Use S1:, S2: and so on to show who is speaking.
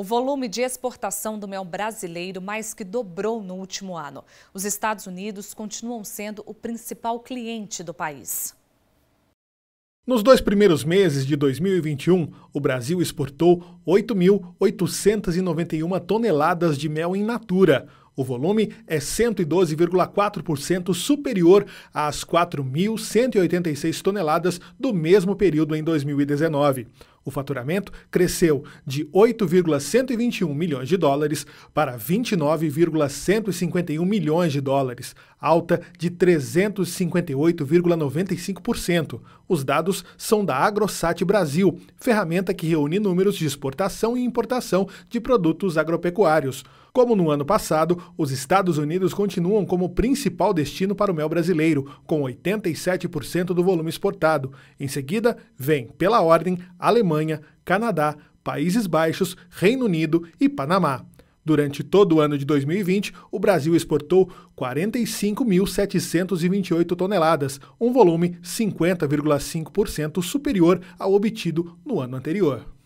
S1: O volume de exportação do mel brasileiro mais que dobrou no último ano. Os Estados Unidos continuam sendo o principal cliente do país.
S2: Nos dois primeiros meses de 2021, o Brasil exportou 8.891 toneladas de mel em natura, o volume é 112,4% superior às 4.186 toneladas do mesmo período em 2019. O faturamento cresceu de 8,121 milhões de dólares para 29,151 milhões de dólares, alta de 358,95%. Os dados são da AgroSat Brasil, ferramenta que reúne números de exportação e importação de produtos agropecuários. Como no ano passado, os Estados Unidos continuam como principal destino para o mel brasileiro, com 87% do volume exportado. Em seguida, vem, pela ordem, Alemanha, Canadá, Países Baixos, Reino Unido e Panamá. Durante todo o ano de 2020, o Brasil exportou 45.728 toneladas, um volume 50,5% superior ao obtido no ano anterior.